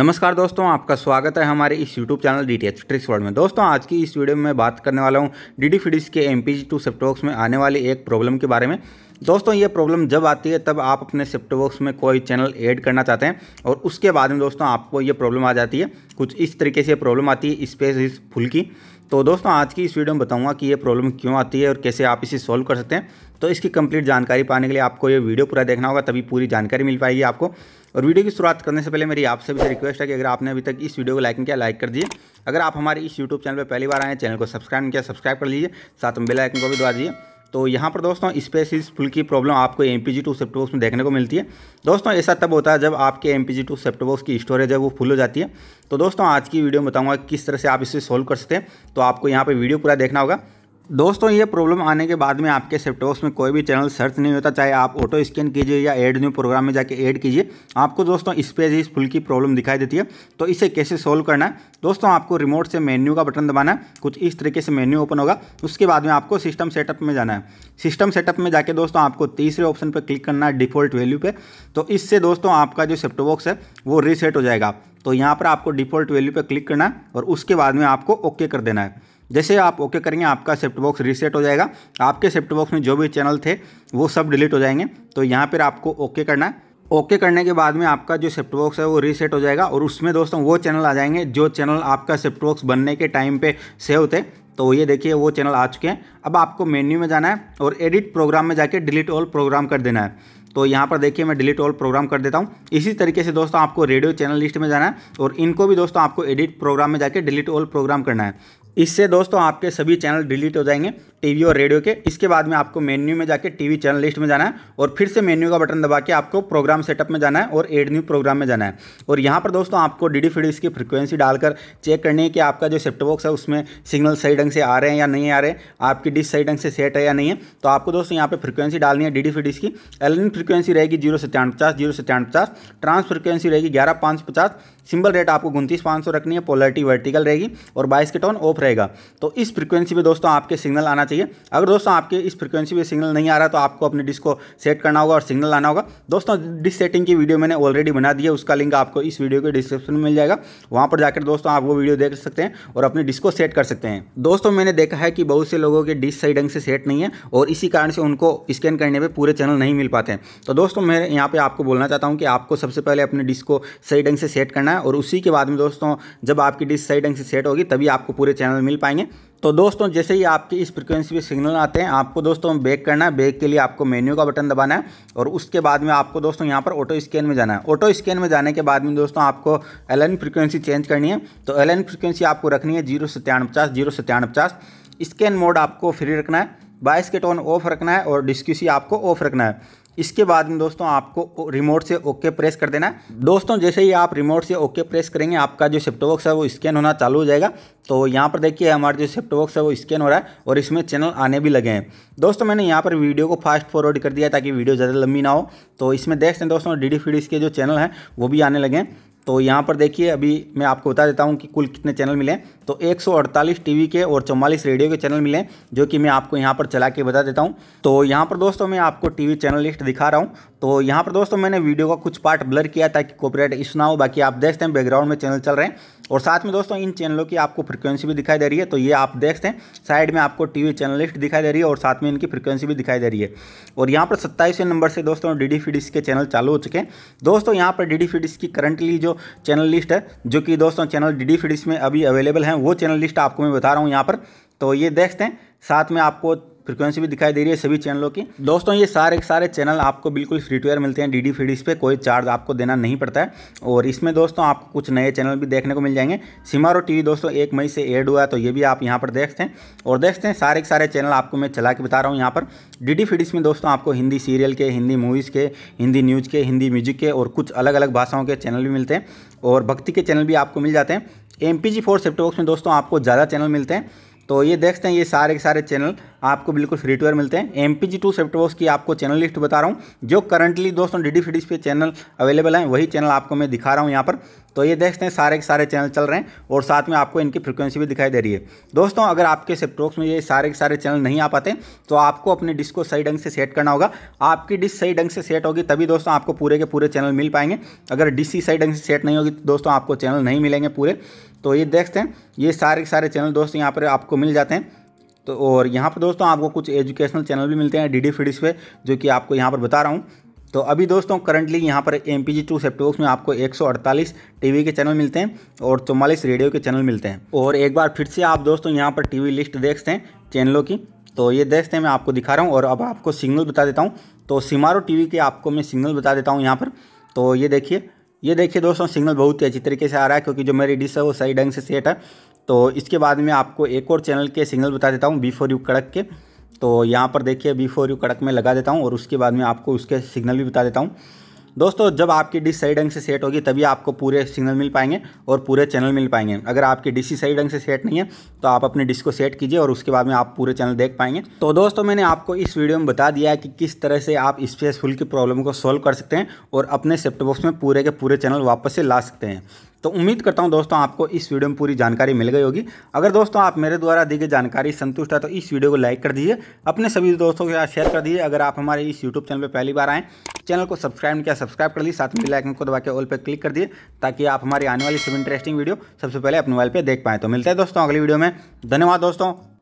नमस्कार दोस्तों आपका स्वागत है हमारे इस YouTube channel D T tricks world में दोस्तों आज की इस वीडियो में मैं बात करने वाला हूँ डी डी फिडिस के M P G two set top box में आने वाली एक प्रॉब्लम के बारे में दोस्तों ये प्रॉब्लम जब आती है तब आप अपने सेप्टोबॉक्स में कोई चैनल ऐड करना चाहते हैं और उसके बाद में दोस्तों आपको ये प्रॉब्लम आ जाती है कुछ इस तरीके से प्रॉब्लम आती है स्पेस इस फुल की तो दोस्तों आज की इस वीडियो में बताऊँगा कि ये प्रॉब्लम क्यों आती है और कैसे आप इसे सॉल्व कर सकते हैं तो इसकी कंप्लीट जानकारी पाने के लिए आपको ये वीडियो पूरा देखना होगा तभी पूरी जानकारी मिल पाएगी आपको और वीडियो की शुरुआत करने से पहले मेरी आप सभी से रिक्वेस्ट है कि अगर आपने अभी तक इस वीडियो को लाइक नहीं किया लाइक कर दीजिए अगर आप हमारे इस यूट्यूब चैनल पर पहली बार आए हैं चैनल को सब्सक्राइब नहीं किया सब्सक्राइब कर लीजिए साथ में बेलाइकन को भी दबा दीजिए तो यहाँ पर दोस्तों स्पेसिस फुल की प्रॉब्लम आपको M P G two set top box में देखने को मिलती है दोस्तों ऐसा तब होता है जब आपके M P G two set top box की स्टोरेज है वो फुल हो जाती है तो दोस्तों आज की वीडियो में बताऊँगा किस तरह से आप इसे सॉल्व कर सकते हैं तो आपको यहाँ पर वीडियो पूरा देखना होगा दोस्तों ये प्रॉब्लम आने के बाद में आपके सेप्टॉक्स में कोई भी चैनल सर्च नहीं होता चाहे आप ऑटो स्कैन कीजिए या एड न्यू प्रोग्राम में जाके ऐड कीजिए आपको दोस्तों इस पेज इस फुल की प्रॉब्लम दिखाई देती है तो इसे कैसे सोल्व करना है दोस्तों आपको रिमोट से मेन्यू का बटन दबाना है कुछ इस तरीके से मेन्यू ओपन होगा उसके बाद में आपको सिस्टम सेटअप में जाना है सिस्टम सेटअप में जाके दोस्तों आपको तीसरे ऑप्शन पर क्लिक करना है डिफॉल्ट वैल्यू पर तो इससे दोस्तों आपका जो सेप्टॉक्स है वो रीसेट हो जाएगा तो यहाँ पर आपको डिफॉल्ट वैल्यू पर क्लिक करना है और उसके बाद में आपको ओके कर देना है जैसे आप ओके करेंगे आपका सेफ्ट बॉक्स रीसेट हो जाएगा आपके सेफ्ट बॉक्स में जो भी चैनल थे वो सब डिलीट हो जाएंगे तो यहाँ पर आपको ओके करना है ओके okay करने के बाद में आपका जो सेफ्ट बॉक्स है वो रीसेट हो जाएगा और उसमें दोस्तों वो चैनल आ जाएंगे जो चैनल आपका सेफ्ट बॉक्स बनने के टाइम पे सेव थे तो ये देखिए वो चैनल आ चुके हैं अब आपको मेन्यू में जाना है और एडिट प्रोग्राम में जाके डिलीट ऑल प्रोग्राम कर देना है तो यहाँ पर देखिए मैं डिलीट ऑल प्रोग्राम कर देता हूँ इसी तरीके से दोस्तों आपको रेडियो चैनल लिस्ट में जाना है और इनको भी दोस्तों आपको एडिट प्रोग्राम में जाके डिलीट ऑल प्रोग्राम करना है इससे दोस्तों आपके सभी चैनल डिलीट हो जाएंगे टीवी और रेडियो के इसके बाद में आपको मेन्यू में जाके टीवी चैनल लिस्ट में जाना है और फिर से मेन्यू का बटन दबा के आपको प्रोग्राम सेटअप में जाना है और एड न्यू प्रोग्राम में जाना है और यहाँ पर दोस्तों आपको डी डी फीडीज की फ्रिक्वेंसी डालकर चेक करनी है कि आपका जो सेफ्ट बॉक्स है उसमें सिग्नल सही ढंग से आ रहे हैं या नहीं आ रहे आपकी डिश सही ढंग से सेट है या नहीं है तो आपको दोस्तों यहाँ पर फ्रिक्वेंसी डालनी है डी डी फीडीज की एल फ्रिक्वेंसी रहेगी जीरो सत्तावन पचास जीरो सत्तावन पचास ट्रांस फ्रिक्वेंसी रहेगी ग्यारह पाँच पचास सिंबल रेट आपको उनतीस पाँच सौ रखनी है पोलरिटी वर्टिकल रहेगी और बाईस के टोन ऑफ रहेगा तो इस फ्रीक्वेंसी में दोस्तों आपके सिग्नल आना चाहिए अगर दोस्तों आपके इस फ्रीक्वेंसी में सिग्नल नहीं आ रहा तो आपको अपने डिस्क को सेट करना होगा और सिग्नल आना होगा दोस्तों डिश सेटिंग की वीडियो मैंने ऑलरेडी बना दी है उसका लिंक आपको इस वीडियो के डिस्क्रिप्शन में मिल जाएगा वहाँ पर जाकर दोस्तों आप वो वीडियो देख सकते हैं और अपने डिस्क को सेट कर सकते हैं दोस्तों मैंने देखा है कि बहुत से लोगों के डिश सही ढंग से सेट नहीं है और इसी कारण से उनको स्कैन करने पर पूरे चैनल नहीं मिल पाते हैं तो दोस्तों मैं यहाँ पर आपको बोलना चाहता हूँ कि आपको सबसे पहले अपने डिस्क को सही ढंग से सेट करना है है और उसी के बाद में दोस्तों जब आपकी डिश सही ढंग से सेट होगी तभी आपको पूरे चैनल मिल पाएंगे तो दोस्तों जैसे ही आपकी इस फ्रिक्वेंसी पे सिग्नल आते हैं आपको दोस्तों बेक करना है बेक के लिए आपको मेन्यू का बटन दबाना है और उसके बाद में आपको दोस्तों यहाँ पर ऑटो स्कैन में जाना है ऑटो स्कैन में जाने के बाद में दोस्तों आपको एल एन फ्रिक्वेंसी चेंज करनी है तो एल एन फ्रिक्वेंसी आपको रखनी है जीरो सत्तावन पचास जीरो सत्तावन पचास स्कैन मोड आपको फ्री रखना है बाइस के टोन ऑफ रखना है और डिस्क्यूसी आपको ऑफ रखना है इसके बाद में दोस्तों आपको रिमोट से ओके प्रेस कर देना है दोस्तों जैसे ही आप रिमोट से ओके प्रेस करेंगे आपका जो सेप्ट बॉक्स है वो स्कैन होना चालू हो जाएगा तो यहाँ पर देखिए हमारा जो सेप्ट बॉक्स है वो स्कैन हो रहा है और इसमें चैनल आने भी लगे हैं दोस्तों मैंने यहाँ पर वीडियो को फास्ट फॉरवर्ड कर दिया ताकि वीडियो ज़्यादा लंबी ना हो तो इसमें देख सकते हैं दोस्तों डी डी के जो चैनल हैं वो भी आने लगे हैं तो यहाँ पर देखिए अभी मैं आपको बता देता हूँ कि कुल कितने चैनल मिले तो 148 टीवी के और चौवालीस रेडियो के चैनल मिले जो कि मैं आपको यहाँ पर चला के बता देता हूँ तो यहाँ पर दोस्तों मैं आपको टीवी चैनल लिस्ट दिखा रहा हूँ तो यहाँ पर दोस्तों मैंने वीडियो का कुछ पार्ट ब्लर किया ताकि कॉपरेट इश ना हो बाकी आप देखते हैं बैकग्राउंड में चैनल चल रहे हैं और साथ में दोस्तों इन चैनलों की आपको फ्रिक्वेंसी भी दिखाई दे रही है तो ये आप देखते हैं साइड में आपको टीवी चैनल लिस्ट दिखाई दे रही है और साथ में इनकी फ्रिक्वेंसी भी दिखाई दे रही है और यहाँ पर सत्ताईसवें नंबर से दोस्तों डी डी के चैनल चालू हो चुके हैं दोस्तों यहाँ पर डी डी की करंटली जो चैनल लिस्ट है जो कि दोस्तों चैनल डी डी में अभी अवेलेबल हैं वो चैनल लिस्ट आपको मैं बता रहा हूँ यहाँ पर तो ये देखते हैं साथ में आपको फ्रिक्वेंसी भी दिखाई दे रही है सभी चैनलों की दोस्तों ये सारे सारे चैनल आपको बिल्कुल फ्री टू एयर मिलते हैं डी डी पे कोई चार्ज आपको देना नहीं पड़ता है और इसमें दोस्तों आपको कुछ नए चैनल भी देखने को मिल जाएंगे सिमारो टीवी दोस्तों एक मई से एड हुआ है तो ये भी आप यहाँ पर देखते हैं और देखते हैं सारे सारे चैनल आपको मैं चला के बता रहा हूँ यहाँ पर डी डी में दोस्तों आपको हिंदी सीरियल के हिंदी मूवीज़ के हिंदी न्यूज़ के हिंदी म्यूजिक के और कुछ अलग अलग भाषाओं के चैनल भी मिलते हैं और भक्ति के चैनल भी आपको मिल जाते हैं एम पी जी फोर में दोस्तों आपको ज़्यादा चैनल मिलते हैं तो ये देखते हैं ये सारे के सारे चैनल आपको बिल्कुल फ्री टूअर मिलते हैं M P G two set top box की आपको चैनल लिस्ट बता रहा हूँ जो करंटली दोस्तों डी डी फिडिस पे चैनल अवेलेबल हैं वही चैनल आपको मैं दिखा रहा हूँ यहाँ पर तो ये देखते हैं सारे के सारे चैनल चल रहे हैं और साथ में आपको इनकी फ्रिक्वेंसी भी दिखाई दे रही है दोस्तों अगर आपके सेप्टॉक्स में ये सारे के सारे चैनल नहीं आ पाते तो आपको अपने डिस्क को सही ढंग से सेट करना होगा आपकी डिस्क सही ढंग से सेट होगी तभी दोस्तों आपको पूरे के पूरे चैनल मिल पाएंगे अगर डिस्क ही सही ढंग से सेट नहीं होगी तो दोस्तों आपको चैनल नहीं मिलेंगे पूरे तो ये देखते हैं ये सारे के सारे चैनल दोस्तों यहाँ पर आपको मिल जाते हैं तो और यहाँ पर दोस्तों आपको कुछ एजुकेशनल चैनल भी मिलते हैं डी डी फीडिस पे जो कि आपको यहाँ पर बता रहा हूँ तो अभी दोस्तों करंटली यहाँ पर M P G two set top box में आपको 148 टीवी के चैनल मिलते हैं और चौवालीस रेडियो के चैनल मिलते हैं और एक बार फिर से आप दोस्तों यहाँ पर टीवी लिस्ट देखते हैं चैनलों की तो ये देखते हैं मैं आपको दिखा रहा हूँ और अब आपको सिग्नल बता देता हूँ तो सिमारो टी के आपको मैं सिग्नल बता देता हूँ यहाँ पर तो ये देखिए ये देखिए दोस्तों सिग्नल बहुत ही अच्छी तरीके से आ रहा है क्योंकि जो मेरी डिश है वो सही ढंग से सेट है तो इसके बाद में आपको एक और चैनल के सिग्नल बता देता हूँ बी फोर यू कड़क के तो यहाँ पर देखिए बी फोर यू कड़क में लगा देता हूँ और उसके बाद में आपको उसके सिग्नल भी बता देता हूँ दोस्तों जब आपकी डिश सही ढंग से सेट होगी तभी आपको पूरे सिग्नल मिल पाएंगे और पूरे चैनल मिल पाएंगे अगर आपकी डिश ही सही ढंग से सेट नहीं है तो आप अपने डिश को सेट कीजिए और उसके बाद में आप पूरे चैनल देख पाएंगे तो दोस्तों मैंने आपको इस वीडियो में बता दिया है कि किस तरह से आप स्पेस फुल की प्रॉब्लम को सॉल्व कर सकते हैं और अपने सेप्टॉक्स में पूरे के पूरे चैनल वापस से ला सकते हैं तो उम्मीद करता हूँ दोस्तों आपको इस वीडियो में पूरी जानकारी मिल गई होगी अगर दोस्तों आप मेरे द्वारा दी गई जानकारी संतुष्ट है तो इस वीडियो को लाइक कर दीजिए अपने सभी दोस्तों के साथ शेयर कर दीजिए अगर आप हमारे इस यूट्यूब चैनल पर पहली बार आएँ चैनल को सब्सक्राइब नहीं किया सब्सक्राइब कर लीजिए साथ में लाइकन को दबा के ऑल पर क्लिक कर दिए ताकि आप हमारी आने वाली सब इंटरेस्टिंग वीडियो सबसे पहले अपने मोबाइल पर देख पाएँ तो मिलता है दोस्तों अगली वीडियो में धन्यवाद दोस्तों